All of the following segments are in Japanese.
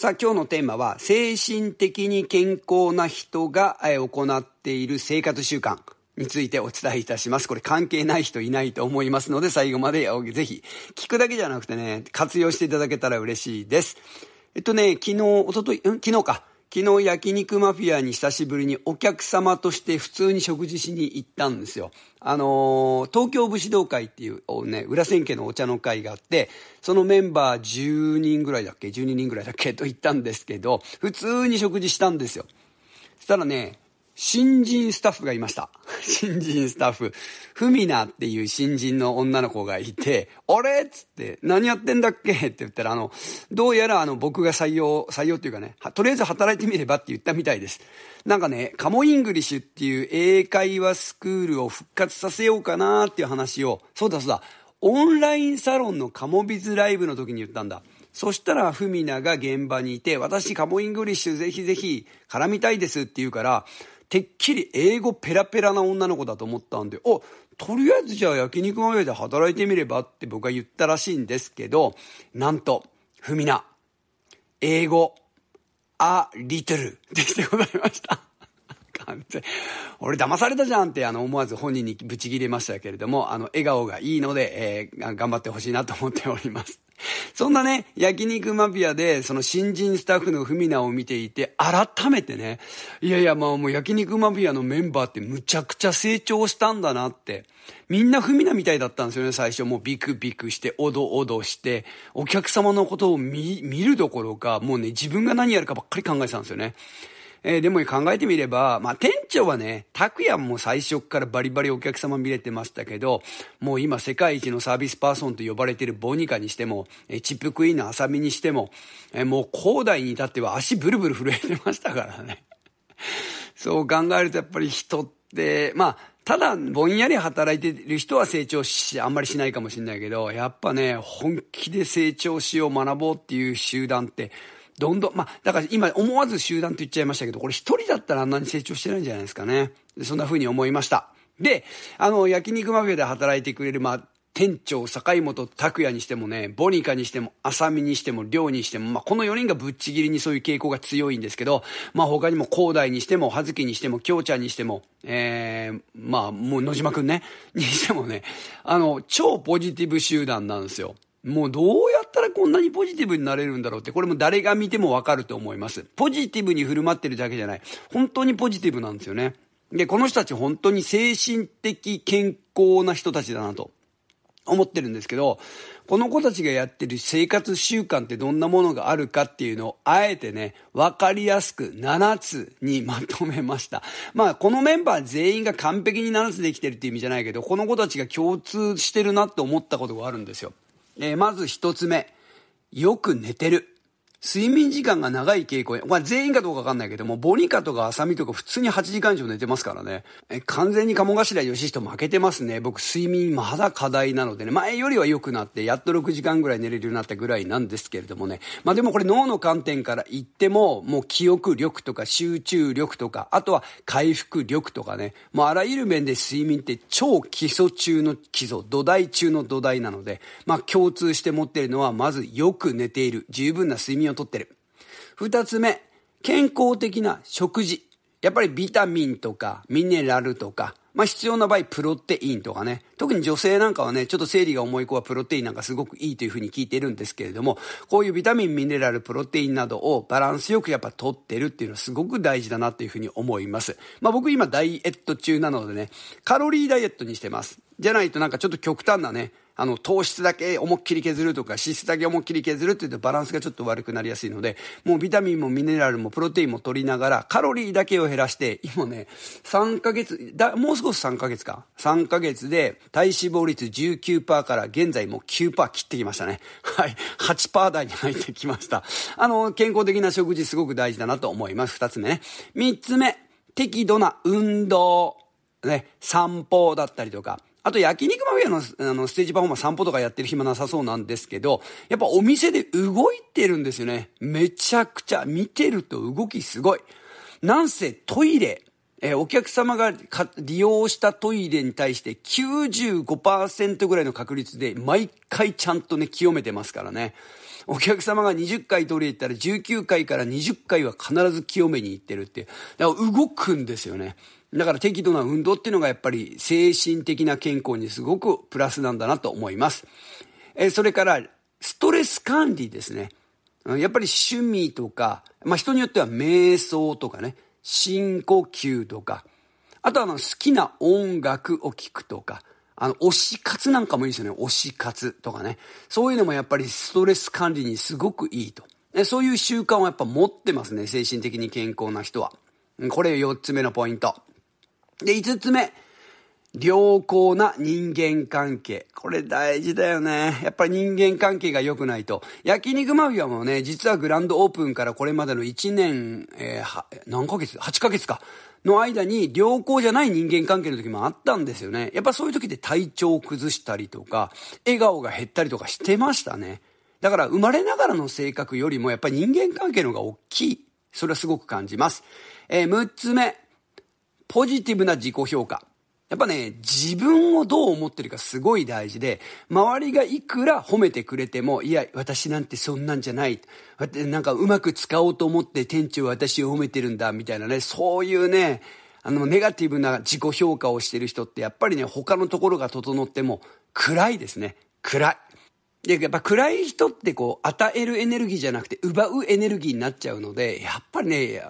さあ今日のテーマは精神的に健康な人が行っている生活習慣についてお伝えいたします。これ関係ない人いないと思いますので最後までぜひ聞くだけじゃなくてね活用していただけたら嬉しいです。えっとね、昨日、おととい、昨日か、昨日焼肉マフィアに久しぶりにお客様として普通に食事しに行ったんですよ。あのー、東京武士道会っていうね、裏千家のお茶の会があって、そのメンバー10人ぐらいだっけ ?12 人ぐらいだっけと言ったんですけど、普通に食事したんですよ。そしたらね、新人スタッフがいました。新人スタッフ。フミナっていう新人の女の子がいて、あれっつって、何やってんだっけって言ったら、あの、どうやらあの、僕が採用、採用っていうかね、とりあえず働いてみればって言ったみたいです。なんかね、カモイングリッシュっていう英会話スクールを復活させようかなっていう話を、そうだそうだ、オンラインサロンのカモビズライブの時に言ったんだ。そしたら、フミナが現場にいて、私、カモイングリッシュぜひぜひ絡みたいですって言うから、てっきり英語ペラペラな女の子だと思ったんで、お、とりあえずじゃあ焼肉の上で働いてみればって僕は言ったらしいんですけど、なんと、ふみな、英語、あ、リトル でしてございました。完全。俺騙されたじゃんって、あの、思わず本人にブチ切れましたけれども、あの、笑顔がいいので、えー、頑張ってほしいなと思っております。そんなね、焼肉マフィアで、その新人スタッフのフミナを見ていて、改めてね、いやいや、まあもう焼肉マフィアのメンバーってむちゃくちゃ成長したんだなって。みんなフミナみたいだったんですよね、最初。もうビクビクして、おどおどして、お客様のことを見、見るどころか、もうね、自分が何やるかばっかり考えてたんですよね。えー、でも考えてみれば、まあ、店長はね、拓也も最初からバリバリお客様見れてましたけど、もう今世界一のサービスパーソンと呼ばれてるボニカにしても、えチップクイーンの浅見にしても、えもう広大に至っては足ブルブル震えてましたからね。そう考えるとやっぱり人って、まあ、ただぼんやり働いてる人は成長し、あんまりしないかもしれないけど、やっぱね、本気で成長しよう学ぼうっていう集団って、どんどん、まあ、だから今思わず集団と言っちゃいましたけど、これ一人だったらあんなに成長してないんじゃないですかね。そんな風に思いました。で、あの、焼肉マフィアで働いてくれる、まあ、店長、坂本拓也にしてもね、ボニカにしても、浅見にしても、亮にしても、まあ、この4人がぶっちぎりにそういう傾向が強いんですけど、まあ、他にも、広大にしても、葉月にしても、京ちゃんにしても、えー、まあ、もう野島くんね、にしてもね、あの、超ポジティブ集団なんですよ。もうどうやっこんなにポジティブになれるんだろうって、これも誰が見てもわかると思います。ポジティブに振る舞ってるだけじゃない。本当にポジティブなんですよね。で、この人たち本当に精神的健康な人たちだなと。思ってるんですけど、この子たちがやってる生活習慣ってどんなものがあるかっていうのを、あえてね、わかりやすく7つにまとめました。まあ、このメンバー全員が完璧に7つできてるっていう意味じゃないけど、この子たちが共通してるなって思ったことがあるんですよ。えー、まず1つ目。よく寝てる。睡眠時間が長い傾向に、まあ、全員かどうかわかんないけども、ボニカとかアサミとか普通に8時間以上寝てますからね。え、完全に鴨頭ひ人負けてますね。僕、睡眠まだ課題なのでね、前よりは良くなって、やっと6時間ぐらい寝れるようになったぐらいなんですけれどもね。まあ、でもこれ脳の観点から言っても、もう記憶力とか集中力とか、あとは回復力とかね、もうあらゆる面で睡眠って超基礎中の基礎、土台中の土台なので、まあ、共通して持ってるのは、まずよく寝ている、十分な睡眠をを取ってる。二つ目、健康的な食事。やっぱりビタミンとかミネラルとか、まあ必要な場合プロテインとかね。特に女性なんかはね、ちょっと生理が重い子はプロテインなんかすごくいいというふうに聞いてるんですけれども、こういうビタミン、ミネラル、プロテインなどをバランスよくやっぱ取ってるっていうのはすごく大事だなというふうに思います。まあ僕今ダイエット中なのでね、カロリーダイエットにしてます。じゃないとなんかちょっと極端なね、あの、糖質だけ思いっきり削るとか、脂質だけ思いっきり削るって言うとバランスがちょっと悪くなりやすいので、もうビタミンもミネラルもプロテインも取りながら、カロリーだけを減らして、今ね、3ヶ月、だ、もう少し3ヶ月か。3ヶ月で体脂肪率19%から現在もう9%切ってきましたね。はい。8%台に入ってきました。あの、健康的な食事すごく大事だなと思います。2つ目ね。3つ目、適度な運動。ね、散歩だったりとか、と焼肉マフィアのあのステージパフォーマン散歩とかやってる暇なさそうなんですけど、やっぱお店で動いてるんですよね。めちゃくちゃ見てると動きすごい。なんせトイレ、えー、お客様が利用したトイレに対して95%ぐらいの確率で毎回ちゃんとね、清めてますからね。お客様が20回トイレ行ったら19回から20回は必ず清めに行ってるって。だから動くんですよね。だから適度な運動っていうのがやっぱり精神的な健康にすごくプラスなんだなと思います。えそれからストレス管理ですね。やっぱり趣味とか、まあ、人によっては瞑想とかね、深呼吸とか、あとあの好きな音楽を聴くとか、あの、推し活なんかもいいですよね。推し活とかね。そういうのもやっぱりストレス管理にすごくいいと。そういう習慣をやっぱ持ってますね。精神的に健康な人は。これ4つ目のポイント。で、5つ目。良好な人間関係。これ大事だよね。やっぱり人間関係が良くないと。焼肉マフィアもね、実はグランドオープンからこれまでの1年、えー、何ヶ月 ?8 ヶ月か。の間に良好じゃない人間関係の時もあったんですよね。やっぱそういう時で体調を崩したりとか、笑顔が減ったりとかしてましたね。だから生まれながらの性格よりもやっぱり人間関係の方が大きい。それはすごく感じます。えー、6つ目。ポジティブな自己評価。やっぱね、自分をどう思ってるかすごい大事で、周りがいくら褒めてくれても、いや、私なんてそんなんじゃない。なんかうまく使おうと思って店長は私を褒めてるんだ、みたいなね、そういうね、あの、ネガティブな自己評価をしてる人ってやっぱりね、他のところが整っても暗いですね。暗い。で、やっぱ暗い人ってこう、与えるエネルギーじゃなくて奪うエネルギーになっちゃうので、やっぱりね、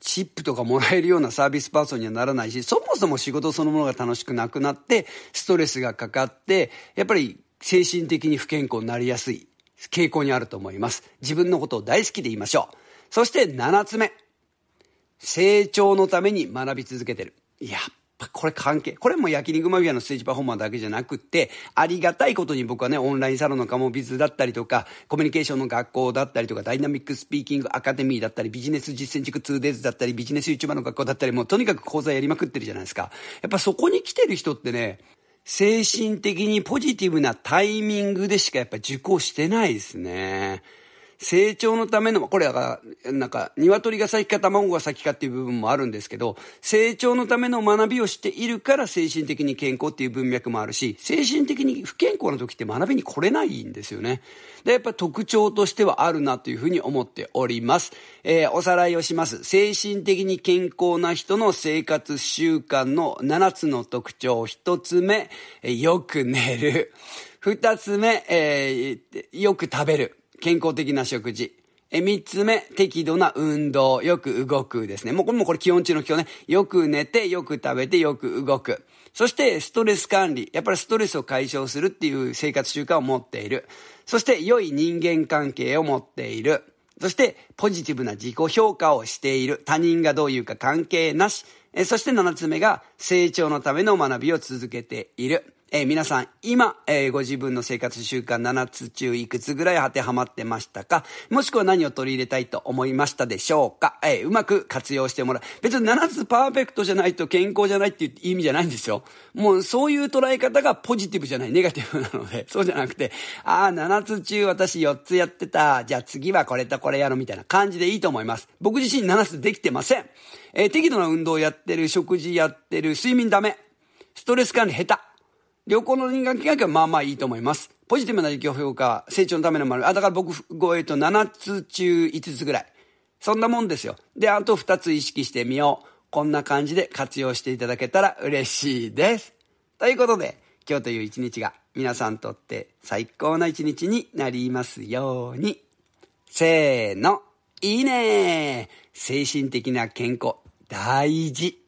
チップとかもらえるようなサービスパーソンにはならないし、そもそも仕事そのものが楽しくなくなって、ストレスがかかって、やっぱり精神的に不健康になりやすい傾向にあると思います。自分のことを大好きで言いましょう。そして7つ目。成長のために学び続けてる。やっこれ関係。これも焼肉マフィアのステージパフォーマーだけじゃなくって、ありがたいことに僕はね、オンラインサロンのカモビズだったりとか、コミュニケーションの学校だったりとか、ダイナミックスピーキングアカデミーだったり、ビジネス実践塾 2days だったり、ビジネス YouTuber の学校だったり、もうとにかく講座やりまくってるじゃないですか。やっぱそこに来てる人ってね、精神的にポジティブなタイミングでしかやっぱ受講してないですね。成長のための、これだから、なんか、鶏が先か卵が先かっていう部分もあるんですけど、成長のための学びをしているから精神的に健康っていう文脈もあるし、精神的に不健康な時って学びに来れないんですよね。で、やっぱ特徴としてはあるなというふうに思っております。えー、おさらいをします。精神的に健康な人の生活習慣の7つの特徴。1つ目、よく寝る。2つ目、えー、よく食べる。健康的な食事。え、三つ目、適度な運動。よく動くですね。もうこれもこれ基本中の基本ね。よく寝て、よく食べて、よく動く。そして、ストレス管理。やっぱりストレスを解消するっていう生活習慣を持っている。そして、良い人間関係を持っている。そして、ポジティブな自己評価をしている。他人がどういうか関係なし。えそして、七つ目が、成長のための学びを続けている。えー、皆さん、今、えー、ご自分の生活習慣7つ中いくつぐらい当てはまってましたかもしくは何を取り入れたいと思いましたでしょうか、えー、うまく活用してもらう。別に7つパーフェクトじゃないと健康じゃないっていう意味じゃないんですよ。もうそういう捉え方がポジティブじゃない、ネガティブなので、そうじゃなくて、ああ、7つ中私4つやってた。じゃあ次はこれとこれやろみたいな感じでいいと思います。僕自身7つできてません。えー、適度な運動やってる、食事やってる、睡眠ダメ。ストレス管理下手。旅行の輪郭はまあまあいいと思います。ポジティブな自己評価、成長のための丸。あ、だから僕、えと、7つ中5つぐらい。そんなもんですよ。で、あと2つ意識してみよう。こんな感じで活用していただけたら嬉しいです。ということで、今日という一日が皆さんにとって最高な一日になりますように。せーの、いいね精神的な健康、大事。